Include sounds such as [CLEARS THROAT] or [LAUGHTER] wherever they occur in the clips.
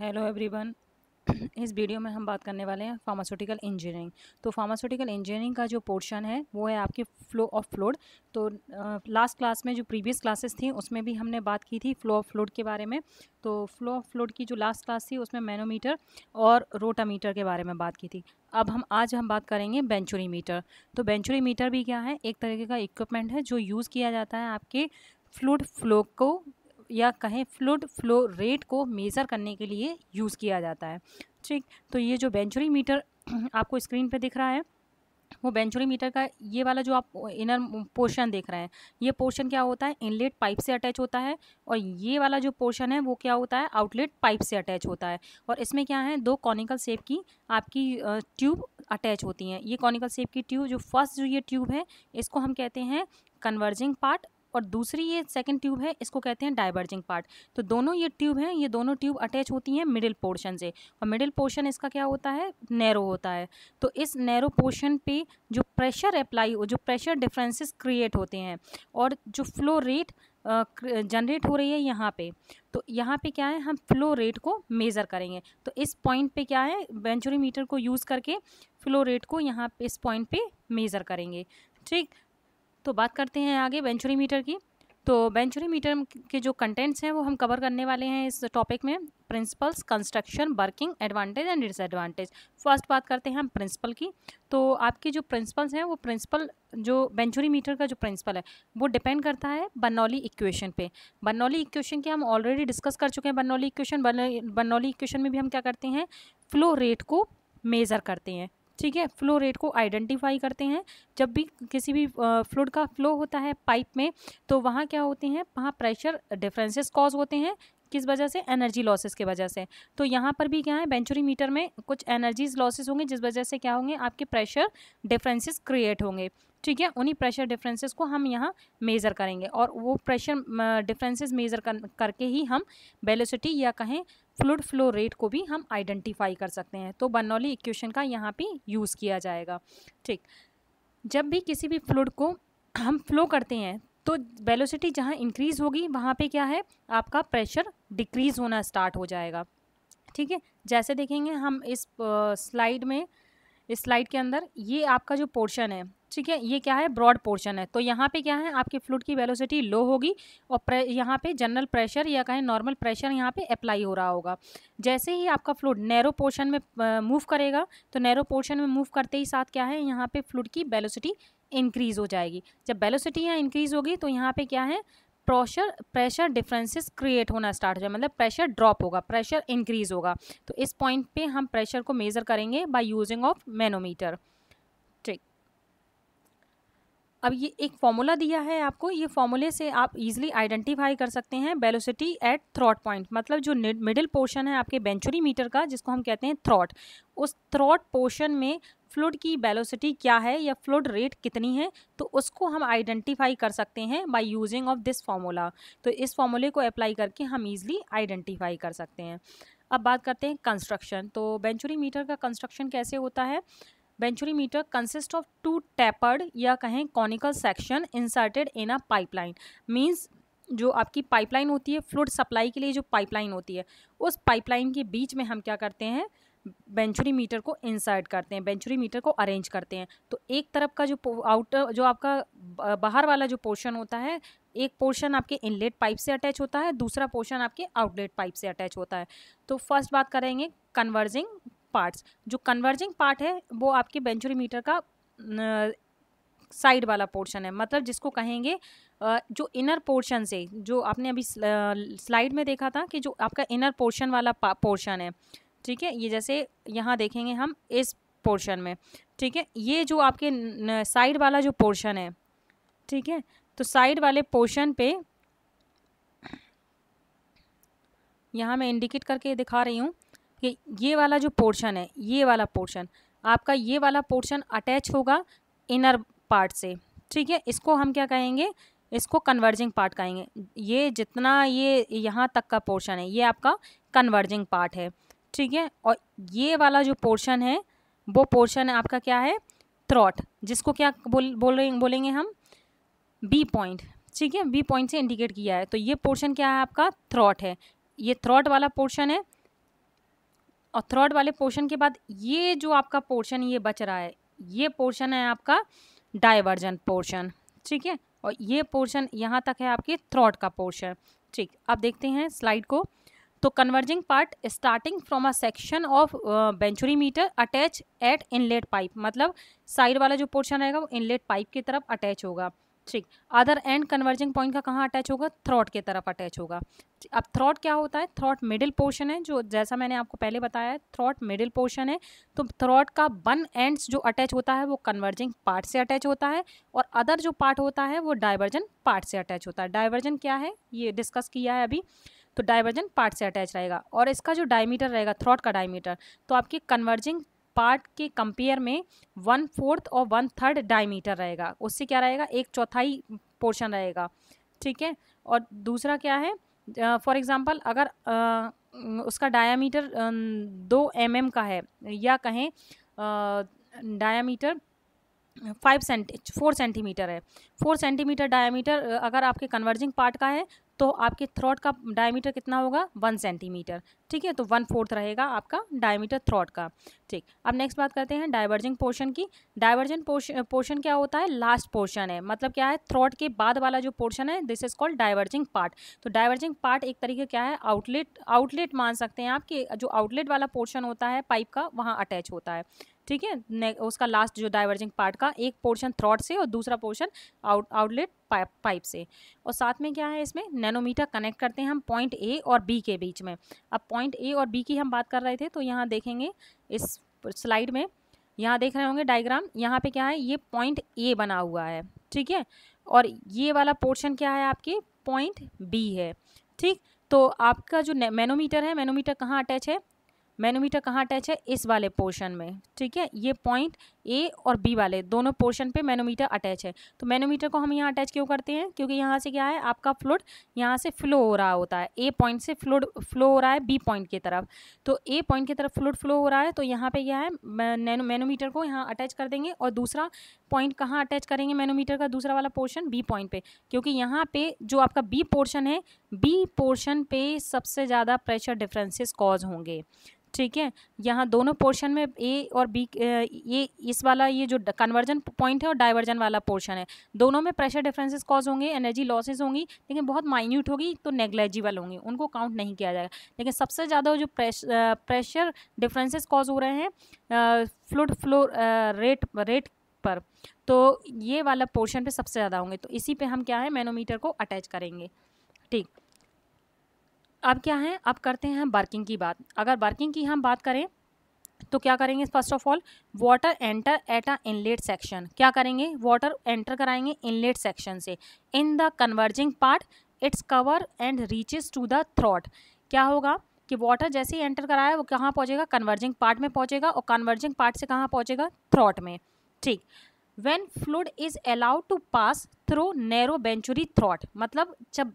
hello everyone इस video में हम बात करने वाले हैं फार्मास्यूटिकल इंजीनियरिंग तो फार्मास्यूटिकल इंजीनियरिंग का जो पोर्शन है वो है आपके फ्लो ऑफ फ्लोड तो लास्ट क्लास में जो प्रीवियस क्लासेस थी उसमें भी हमने बात की थी फ्लो ऑफ फ्लोड के बारे में तो फ्लो ऑफ फ्लोड की जो लास्ट क्लास थी उसमें मैनोमीटर और रोटामीटर के बारे में बात की थी अब हम आज हम बात करेंगे बेंचुरी मीटर तो बेंचुरी मीटर भी क्या है एक तरीके का इक्विपमेंट है जो यूज़ किया जाता है आपके फ्लूड फ्लो को या कहें फ्लूड फ्लो रेट को मेज़र करने के लिए यूज़ किया जाता है ठीक तो ये जो बेंचुरी मीटर [CLEARS THROAT] आपको स्क्रीन पर दिख रहा है वो मीटर का ये वाला जो आप इनर पोर्शन देख रहे हैं ये पोर्शन क्या होता है इनलेट पाइप से अटैच होता है और ये वाला जो पोर्शन है वो क्या होता है आउटलेट पाइप से अटैच होता है और इसमें क्या है दो कॉनिकल सेप की आपकी ट्यूब अटैच होती हैं ये कॉनिकल सेप की ट्यूब जो फर्स्ट जो ये ट्यूब है इसको हम कहते हैं कन्वर्जिंग पार्ट और दूसरी ये सेकेंड ट्यूब है इसको कहते हैं डाइवर्जिंग पार्ट तो दोनों ये ट्यूब हैं ये दोनों ट्यूब अटैच होती हैं मिडिल पोर्शन से और मिडिल पोर्शन इसका क्या होता है नैरो होता है तो इस नैरो पोर्शन पे जो प्रेशर अप्लाई जो प्रेशर डिफरेंसेस क्रिएट होते हैं और जो फ्लो रेट जनरेट हो रही है यहाँ पे तो यहाँ पे क्या है हम फ्लो रेट को मेज़र करेंगे तो इस पॉइंट पे क्या है बेंचुरी मीटर को यूज़ करके फ्लो रेट को यहाँ पे इस पॉइंट पे मेज़र करेंगे ठीक तो बात करते हैं आगे वेंचुरी मीटर की तो वेंचुरी मीटर के जो कंटेंट्स हैं वो हम कवर करने वाले हैं इस टॉपिक में principles construction working advantage and disadvantage first बात करते हैं हम प्रिंसिपल की तो आपके जो प्रिंसिपल्स हैं वो प्रिंसिपल जो बेंचुरी मीटर का जो प्रिंसिपल है वो डिपेंड करता है बर्नौली इक्वेशन पे बर्नौली इक्वेशन के हम ऑलरेडी डिस्कस कर चुके हैं बर्नौली इक्वेशन बर्नौली इक्वेशन में भी हम क्या करते हैं फ्लो रेट को मेज़र करते हैं ठीक है फ्लो रेट को आइडेंटिफाई करते हैं जब भी किसी भी फ्लूड का फ्लो होता है पाइप में तो वहाँ क्या होते हैं वहाँ प्रेशर डिफरेंसेस कॉज होते हैं किस वजह से एनर्जी लॉसेस की वजह से तो यहाँ पर भी क्या है बेंचुरी मीटर में कुछ एनर्जीज लॉसेस होंगे जिस वजह से क्या होंगे आपके प्रेशर डिफरेंसेस क्रिएट होंगे ठीक है उन्हीं प्रेशर डिफरेंसेस को हम यहाँ मेज़र करेंगे और वो प्रेशर डिफरेंसेस मेज़र कर, करके ही हम वेलोसिटी या कहें फ्लूड फ्लो रेट को भी हम आइडेंटिफाई कर सकते हैं तो बर्नौली इक्वेशन का यहाँ पे यूज़ किया जाएगा ठीक जब भी किसी भी फ्लूड को हम फ्लो करते हैं तो वेलोसिटी जहाँ इंक्रीज़ होगी वहाँ पे क्या है आपका प्रेशर डिक्रीज़ होना स्टार्ट हो जाएगा ठीक है जैसे देखेंगे हम इस स्लाइड में इस स्लाइड के अंदर ये आपका जो पोर्शन है ठीक है ये क्या है ब्रॉड पोर्शन है तो यहाँ पे क्या है आपके फ्लूड की वेलोसिटी लो होगी और प्रे यहाँ पे जनरल प्रेशर या कहें नॉर्मल प्रेशर यहाँ पे अप्लाई हो रहा होगा जैसे ही आपका फ्लूड नैरो पोर्शन में मूव करेगा तो नैरो पोर्शन में मूव करते ही साथ क्या है यहाँ पे फ्लूड की वेलोसिटी इंक्रीज़ हो जाएगी जब वेलोसिटी यहाँ इंक्रीज़ होगी तो यहाँ पर क्या है प्रोशर प्रेशर डिफरेंसेस क्रिएट होना स्टार्ट हो जाए मतलब प्रेशर ड्रॉप होगा प्रेशर इंक्रीज़ होगा तो इस पॉइंट पे हम प्रेशर को मेज़र करेंगे बाय यूजिंग ऑफ मैनोमीटर अब ये एक फॉर्मूला दिया है आपको ये फॉर्मूले से आप इजीली आइडेंटिफाई कर सकते हैं वेलोसिटी एट थ्रॉट पॉइंट मतलब जो मिडिल पोर्शन है आपके बेंचुरी मीटर का जिसको हम कहते हैं थ्रॉट उस थ्रॉट पोर्शन में फ्लूड की वेलोसिटी क्या है या फ्लूड रेट कितनी है तो उसको हम आइडेंटिफाई कर सकते हैं by using of this formula तो इस फार्मूले को अप्लाई करके हम इजीली आइडेंटिफाई कर सकते हैं अब बात करते हैं कंस्ट्रक्शन तो बेंचुरी मीटर का कंस्ट्रक्शन कैसे होता है meter consist of two tapered या कहें conical section inserted in a pipeline means जो आपकी पाइपलाइन होती है फ्लूड सप्लाई के लिए जो पाइपलाइन होती है उस पाइपलाइन के बीच में हम क्या करते हैं बेंचुरी मीटर को इंसर्ट करते हैं बेंचुरी मीटर को अरेंज करते हैं तो एक तरफ का जो आउटर जो आपका बाहर वाला जो पोर्शन होता है एक पोर्शन आपके इनलेट पाइप से अटैच होता है दूसरा पोर्शन आपके आउटलेट पाइप से अटैच होता है तो फर्स्ट बात करेंगे कन्वर्जिंग पार्ट्स जो कन्वर्जिंग पार्ट है वो आपके मीटर का साइड वाला पोर्शन है मतलब जिसको कहेंगे जो इनर पोर्शन से जो आपने अभी स्लाइड में देखा था कि जो आपका इनर पोर्शन वाला पोर्शन है ठीक है ये जैसे यहाँ देखेंगे हम इस पोर्शन में ठीक है ये जो आपके साइड वाला जो पोर्शन है ठीक है तो साइड वाले पोर्शन पे यहाँ मैं इंडिकेट करके दिखा रही हूँ ये ये वाला जो पोर्शन है ये वाला पोर्शन आपका ये वाला पोर्शन अटैच होगा इनर पार्ट से ठीक है इसको हम क्या कहेंगे इसको कन्वर्जिंग पार्ट कहेंगे ये जितना ये यहाँ तक का पोर्शन है ये आपका कन्वर्जिंग पार्ट है ठीक है और ये वाला जो पोर्शन है वो पोर्शन आपका क्या है थ्रॉट जिसको क्या बोल बोल रहे बोलेंगे हम बी पॉइंट ठीक है बी पॉइंट से इंडिकेट किया है तो ये पोर्शन क्या है आपका थ्रॉट है ये थ्रॉट वाला पोर्शन है और थर्ड वाले पोर्शन के बाद ये जो आपका पोर्शन ये बच रहा है ये पोर्शन है आपका डाइवर्जन पोर्शन ठीक है और ये पोर्शन यहाँ तक है आपके थ्रॉट का पोर्शन ठीक अब देखते हैं स्लाइड को तो converging part starting from a section of venturi meter attach at inlet pipe मतलब साइड वाला जो पोर्शन रहेगा वो इनलेट पाइप की तरफ अटैच होगा ठीक अदर एंड कन्वर्जिंग पॉइंट का कहाँ अटैच होगा थ्रॉट के तरफ अटैच होगा अब थ्रॉट क्या होता है थ्रॉट मिडिल पोर्शन है जो जैसा मैंने आपको पहले बताया है थ्रॉट मिडिल पोर्शन है तो थ्रॉट का वन एंड्स जो अटैच होता है वो कन्वर्जिंग पार्ट से अटैच होता है और अदर जो पार्ट होता है वो डाइवर्जन पार्ट से अटैच होता है डाइवर्जन क्या है ये डिस्कस किया है अभी तो डाइवर्जन पार्ट से अटैच रहेगा और इसका जो डायमीटर रहेगा थ्रॉट का डायमीटर तो आपकी कन्वर्जिंग पार्ट के कंपेयर में वन फोर्थ और वन थर्ड डायमीटर रहेगा उससे क्या रहेगा एक चौथाई पोर्शन रहेगा ठीक है और दूसरा क्या है फॉर uh, एग्ज़ाम्पल अगर uh, उसका डायामीटर uh, दो एम mm का है या कहें diameter five centi four centimeter है फोर सेंटीमीटर डायामीटर अगर आपके कन्वर्जिंग पार्ट का है तो आपके थ्रॉट का डायमीटर कितना होगा वन सेंटीमीटर ठीक है तो वन फोर्थ रहेगा आपका डायमीटर थ्रॉट का ठीक अब नेक्स्ट बात करते हैं डाइवर्जिंग पोर्शन की डाइवर्जेंट पोर्शन क्या होता है लास्ट पोर्शन है मतलब क्या है थ्रॉट के बाद वाला जो पोर्शन है this is called diverging part तो डाइवर्जिंग पार्ट एक तरीके क्या है आउटलेट आउटलेट मान सकते हैं आप कि जो आउटलेट वाला पोर्शन होता है पाइप का वहाँ अटैच होता है ठीक है उसका लास्ट जो डाइवर्जिंग पार्ट का एक पोर्शन थ्रॉट से और दूसरा पोर्शन आउट आउटलेट पाइप से और साथ में क्या है इसमें नैनोमीटर कनेक्ट करते हैं हम पॉइंट ए और बी के बीच में अब पॉइंट ए और बी की हम बात कर रहे थे तो यहाँ देखेंगे इस स्लाइड में यहाँ देख रहे होंगे डायग्राम यहाँ पे क्या है ये पॉइंट ए बना हुआ है ठीक है और ये वाला पोर्शन क्या है आपके पॉइंट बी है ठीक तो आपका जो मैनोमीटर है मैनोमीटर कहाँ अटैच है मैनोमीटर कहाँ अटैच है इस वाले पोर्शन में ठीक है ये पॉइंट ए और बी वाले दोनों पोर्शन पे मैनोमीटर अटैच है तो मैनोमीटर को हम यहाँ अटैच क्यों करते हैं क्योंकि यहाँ से क्या है आपका फ्लूड यहाँ से फ्लो हो रहा होता है ए पॉइंट से फ्लूड फ्लो हो रहा है बी पॉइंट की तरफ तो ए पॉइंट की तरफ फ्लूड फ्लो हो रहा है तो यहाँ पर क्या है मैनोमीटर को यहाँ अटैच कर देंगे और दूसरा पॉइंट कहाँ अटैच करेंगे मैनोमीटर का दूसरा वाला पोर्शन बी पॉइंट पे क्योंकि यहाँ पर जो आपका बी पोर्शन है बी पोर्शन पे सबसे ज़्यादा प्रेशर डिफरेंसेस कॉज होंगे ठीक है यहाँ दोनों पोर्शन में ए और बी ये इस वाला ये जो कन्वर्जन पॉइंट है और डाइवर्जन वाला पोर्शन है दोनों में प्रेशर डिफरेंसेस कॉज होंगे एनर्जी लॉसेस होंगी लेकिन बहुत माइन्यूट होगी तो नेग्लेजिबल होंगी उनको काउंट नहीं किया जाएगा लेकिन सबसे ज़्यादा जो प्रेश, प्रेशर डिफरेंसेस कॉज हो रहे हैं फ्लूड फ्लो रेट रेट पर तो ये वाला पोर्शन पे सबसे ज़्यादा होंगे तो इसी पे हम क्या है मैनोमीटर को अटैच करेंगे ठीक अब क्या है अब करते हैं हम बार्किंग की बात अगर बार्किंग की हम बात करें तो क्या करेंगे first of all water enter at a inlet section क्या करेंगे वाटर एंटर कराएंगे इनलेट सेक्शन से in the converging part it's cover and reaches to the throat क्या होगा कि वाटर जैसे ही एंटर कराया वो कहाँ पहुँचेगा कन्वर्जिंग पार्ट में पहुँचेगा और कन्वर्जिंग पार्ट से कहाँ पहुँचेगा थ्रॉट में ठीक when fluid is allowed to pass through narrow venturi throat मतलब जब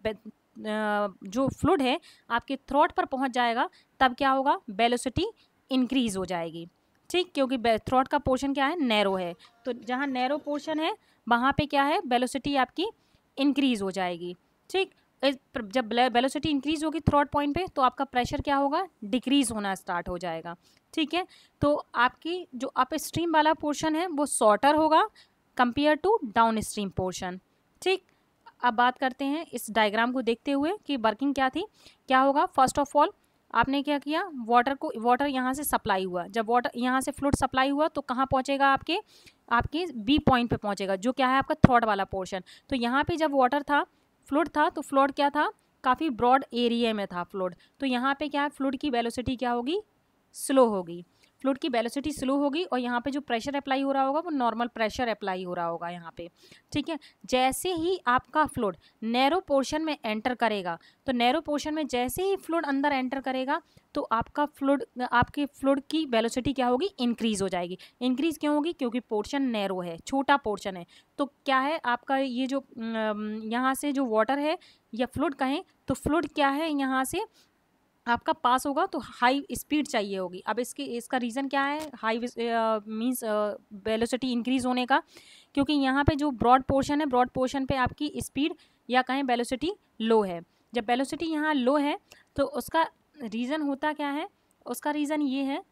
जो फ्लूड है आपके थ्रोट पर पहुंच जाएगा तब क्या होगा वेलोसिटी इंक्रीज़ हो जाएगी ठीक क्योंकि थ्रोट का पोर्शन क्या है नैरो है तो जहाँ नैरो पोर्शन है वहाँ पे क्या है वेलोसिटी आपकी इंक्रीज़ हो जाएगी ठीक जब वेलोसिटी इंक्रीज़ होगी थ्रोट पॉइंट पे तो आपका प्रेशर क्या होगा डिक्रीज़ होना स्टार्ट हो जाएगा ठीक है तो आपकी जो अप स्ट्रीम वाला पोर्शन है वो शॉर्टर होगा compare to downstream portion ठीक अब बात करते हैं इस डायग्राम को देखते हुए कि वर्किंग क्या थी क्या होगा फर्स्ट ऑफ ऑल आपने क्या किया वाटर को वाटर यहाँ से सप्लाई हुआ जब वाटर यहाँ से फ्लूड सप्लाई हुआ तो कहाँ पहुँचेगा आपके आपके बी पॉइंट पे पहुँचेगा जो क्या है आपका थर्ड वाला पोर्शन तो यहाँ पे जब वाटर था फ्लूड था तो फ्लोड क्या था काफ़ी ब्रॉड एरिया में था फ्लोड तो यहाँ पे क्या है फ्लूड की वेलोसिटी क्या होगी स्लो होगी फ्लूड की वेलोसिटी स्लो होगी और यहाँ पे जो प्रेशर अप्लाई हो रहा होगा वो नॉर्मल प्रेशर अप्लाई हो रहा होगा यहाँ पे ठीक है जैसे ही आपका फ्लूड नैरो पोर्शन में एंटर करेगा तो नैरो पोर्शन में जैसे ही फ्लूड अंदर एंटर करेगा तो आपका फ्लूड आपके फ्लूड की वेलोसिटी क्या होगी इंक्रीज़ हो जाएगी इंक्रीज़ क्यों होगी क्योंकि पोर्शन नैरो है छोटा पोर्शन है तो क्या है आपका ये जो यहाँ से जो वाटर है या फ्लूड कहें तो फ्लूड क्या है यहाँ से आपका पास होगा तो हाई स्पीड चाहिए होगी अब इसके इसका रीज़न क्या है हाई मींस वेलोसिटी इंक्रीज़ होने का क्योंकि यहाँ पे जो ब्रॉड पोर्शन है ब्रॉड पोर्शन पे आपकी स्पीड या कहें वेलोसिटी लो है जब वेलोसिटी यहाँ लो है तो उसका रीज़न होता क्या है उसका रीज़न ये है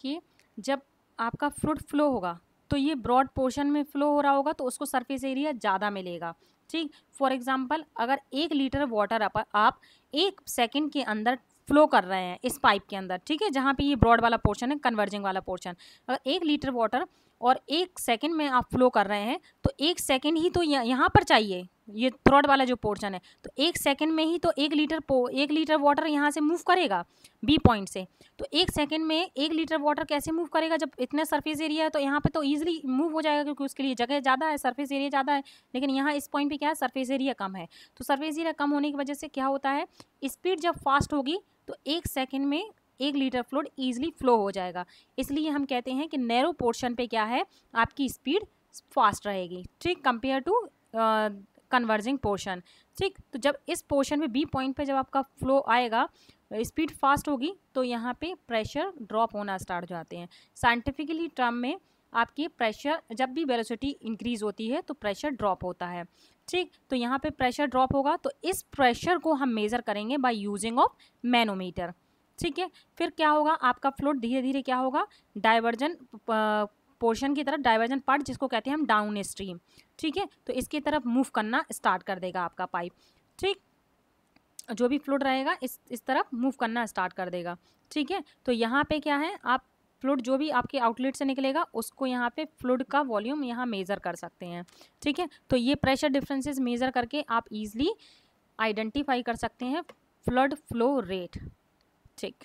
कि जब आपका फ्रूट फ्लो होगा तो ये ब्रॉड पोर्शन में फ्लो हो रहा होगा तो उसको सरफेस एरिया ज़्यादा मिलेगा ठीक फॉर एग्जाम्पल अगर एक लीटर वाटर आप एक सेकेंड के अंदर फ्लो कर रहे हैं इस पाइप के अंदर ठीक है जहाँ पे ये ब्रॉड वाला पोर्शन है कन्वर्जिंग वाला पोर्शन अगर एक लीटर वाटर और एक सेकंड में आप फ्लो कर रहे हैं तो एक सेकंड ही तो यहाँ पर चाहिए ये थ्रॉड वाला जो पोर्शन है तो एक सेकंड में ही तो एक लीटर एक लीटर वाटर यहाँ से मूव करेगा बी पॉइंट से तो एक सेकंड में एक लीटर वाटर कैसे मूव करेगा जब इतना सरफेस एरिया है तो यहाँ पे तो ईजिली मूव हो जाएगा क्योंकि उसके लिए जगह ज़्यादा है सरफेस एरिया ज़्यादा है लेकिन यहाँ इस पॉइंट पर क्या है सर्फेस एरिया कम है तो सर्फेस एरिया कम होने की वजह से क्या होता है स्पीड जब फास्ट होगी तो एक सेकेंड में एक लीटर फ्लूड ईजिली फ्लो हो जाएगा इसलिए हम कहते हैं कि नैरो पोर्शन पे क्या है आपकी स्पीड फास्ट रहेगी ठीक कंपेयर टू कन्वर्जिंग पोर्शन ठीक तो जब इस पोर्शन में बी पॉइंट पे जब आपका फ्लो आएगा स्पीड फास्ट होगी तो यहाँ पे प्रेशर ड्रॉप होना स्टार्ट हो जाते हैं साइंटिफिकली टर्म में आपकी प्रेशर जब भी वेलोसिटी इंक्रीज़ होती है तो प्रेशर ड्रॉप होता है ठीक तो यहाँ पे प्रेशर ड्रॉप होगा तो इस प्रेशर को हम मेज़र करेंगे बाय यूजिंग ऑफ मैनोमीटर ठीक है फिर क्या होगा आपका फ्लोट धीरे धीरे क्या होगा डाइवर्जन पोर्शन की तरफ डाइवर्जन पार्ट जिसको कहते हैं हम डाउन स्ट्रीम ठीक है तो इसकी तरफ मूव करना स्टार्ट कर देगा आपका पाइप ठीक जो भी फ्लोट रहेगा इस इस तरफ मूव करना स्टार्ट कर देगा ठीक है तो यहाँ पे क्या है आप फ्लूड जो भी आपके आउटलेट से निकलेगा उसको यहाँ पे फ्लूड का वॉल्यूम यहाँ मेज़र कर सकते हैं ठीक है तो ये प्रेशर डिफरेंसेस मेज़र करके आप इजीली आइडेंटिफाई कर सकते हैं fluid flow rate check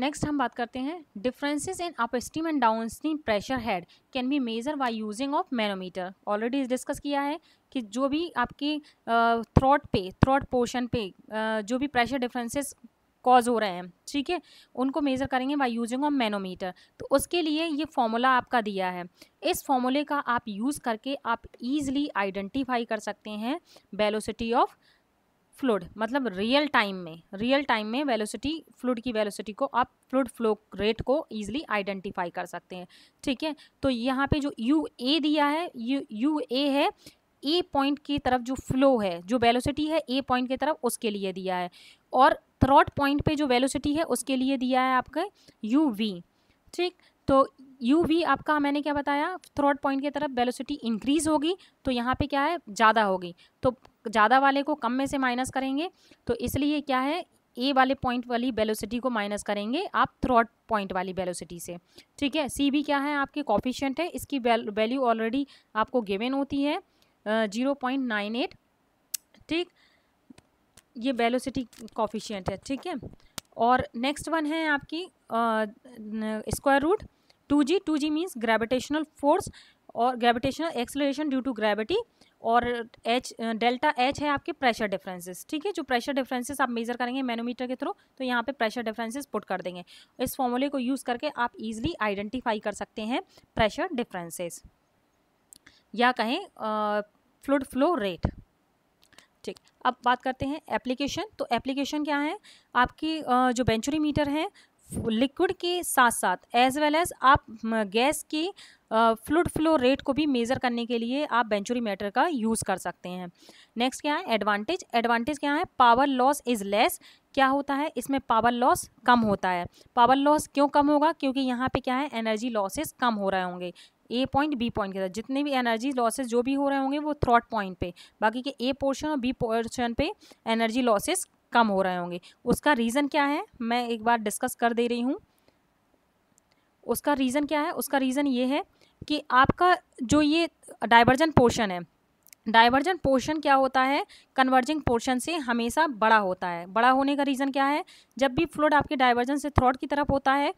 next हम बात करते हैं differences in upstream and down pressure head can be measure by using of manometer already discuss किया है कि जो भी आपकी थ्रॉट पे थ्रॉट पोर्शन पे जो भी प्रेशर डिफरेंसेस कॉज हो रहे हैं ठीक है उनको मेज़र करेंगे बाय यूजिंग ऑफ मैनोमीटर तो उसके लिए ये फॉर्मूला आपका दिया है इस फॉर्मूले का आप यूज़ करके आप ईज़िली आइडेंटिफाई कर सकते हैं बेलोसिटी ऑफ फ्लूड मतलब रियल टाइम में रियल टाइम में वेलोसिटी फ्लूड की वेलोसिटी को आप फ्लूड फ्लो रेट को ईजिली आइडेंटिफाई कर सकते हैं ठीक है तो यहाँ पे जो यू ए दिया है यू यू ए है ए पॉइंट की तरफ जो फ्लो है जो वेलोसिटी है ए पॉइंट की तरफ उसके लिए दिया है और थ्रॉट पॉइंट पे जो वेलोसिटी है उसके लिए दिया है आपका यू वी ठीक तो यू वी आपका मैंने क्या बताया थ्रॉट पॉइंट की तरफ वेलोसिटी इंक्रीज़ होगी तो यहाँ पे क्या है ज़्यादा होगी तो ज़्यादा वाले को कम में से माइनस करेंगे तो इसलिए क्या है ए वाले पॉइंट वाली वेलोसिटी को माइनस करेंगे आप थ्रॉड पॉइंट वाली वेलोसिटी से ठीक है सी भी क्या है आपके कॉफिशेंट है इसकी वैल्यू ऑलरेडी आपको गिवेन होती है जीरो पॉइंट नाइन एट ठीक ये वेलोसिटी कॉफिशियंट है ठीक है और नेक्स्ट वन है आपकी square root two g two g means gravitational force और gravitational acceleration due to gravity और एच डेल्टा एच है आपके प्रेशर डिफरेंसेस ठीक है जो प्रेशर डिफरेंसेस आप मेजर करेंगे मैनोमीटर के थ्रू तो यहाँ पे प्रेशर डिफरेंसेस पुट कर देंगे इस फॉर्मूले को यूज़ करके आप इजीली आइडेंटिफाई कर सकते हैं प्रेशर डिफरेंसेस या कहें फ्लूड फ्लो रेट ठीक अब बात करते हैं एप्लीकेशन तो एप्लीकेशन क्या है आपकी uh, जो बेंचुरी मीटर है लिक्विड के साथ साथ एज वेल एज आप गैस की फ्लूड फ्लो रेट को भी मेज़र करने के लिए आप बेंचुरी मैटर का यूज़ कर सकते हैं नेक्स्ट क्या है एडवांटेज एडवांटेज क्या है पावर लॉस इज़ लेस क्या होता है इसमें पावर लॉस कम होता है पावर लॉस क्यों कम होगा क्योंकि यहाँ पे क्या है एनर्जी लॉसेस कम हो रहे होंगे ए पॉइंट बी पॉइंट के साथ जितने भी एनर्जी लॉसेस जो भी हो रहे होंगे वो थ्रॉट पॉइंट पे बाकी के ए पोर्शन और बी पोर्शन पे एनर्जी लॉसेस कम हो रहे होंगे उसका रीज़न क्या है मैं एक बार डिस्कस कर दे रही हूँ उसका रीज़न क्या है उसका रीज़न ये है कि आपका जो ये डाइवर्जन पोर्शन है डाइवर्जन पोर्शन क्या होता है कन्वर्जिंग पोर्शन से हमेशा बड़ा होता है बड़ा होने का रीज़न क्या है जब भी फ्लोड आपके डाइवर्जन से थ्रॉट की तरफ होता है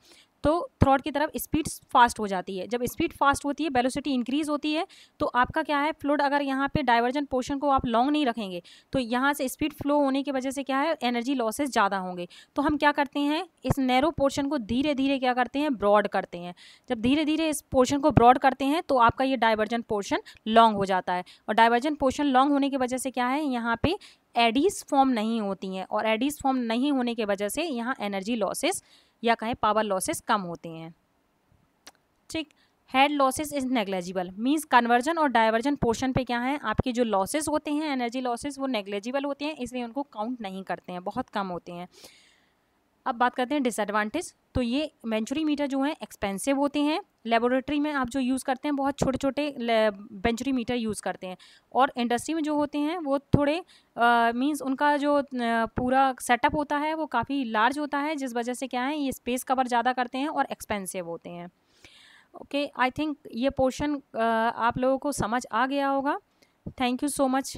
तो थ्रॉड की तरफ स्पीड फास्ट हो जाती है जब स्पीड फास्ट होती है वेलोसिटी इंक्रीज होती है तो आपका क्या है फ्लूड अगर यहाँ पे डाइवर्जन पोर्शन को आप लॉन्ग नहीं रखेंगे तो यहाँ से स्पीड फ्लो होने की वजह से क्या है एनर्जी लॉसेज ज़्यादा होंगे तो हम क्या करते हैं इस नैरो पोर्शन को धीरे धीरे क्या करते हैं ब्रॉड करते हैं जब धीरे धीरे इस पोर्शन को ब्रॉड करते हैं तो आपका ये डाइवर्जन पोर्शन लॉन्ग हो जाता है और डाइवर्जन पोर्शन लॉन्ग होने की वजह से क्या है यहाँ पर एडीज फॉर्म नहीं होती हैं और एडीज फॉर्म नहीं होने की वजह से यहाँ एनर्जी लॉसेस या कहें पावर लॉसेस कम होते हैं ठीक head losses is negligible means convergent और डाइवर्जन पोर्शन पे क्या है आपके जो लॉसेस होते हैं एनर्जी लॉसेस वो नेग्लेजिबल होते हैं इसलिए उनको काउंट नहीं करते हैं बहुत कम होते हैं अब बात करते हैं डिसएडवांटेज तो ये मैंचुरी मीटर जो हैं एक्सपेंसिव होते हैं लेबोरेटरी में आप जो यूज़ करते हैं बहुत छोटे छोटे बेंचरी मीटर यूज़ करते हैं और इंडस्ट्री में जो होते हैं वो थोड़े मींस उनका जो पूरा सेटअप होता है वो काफ़ी लार्ज होता है जिस वजह से क्या है ये स्पेस कवर ज़्यादा करते हैं और एक्सपेंसिव होते हैं ओके आई थिंक ये पोर्शन आप लोगों को समझ आ गया होगा थैंक यू सो मच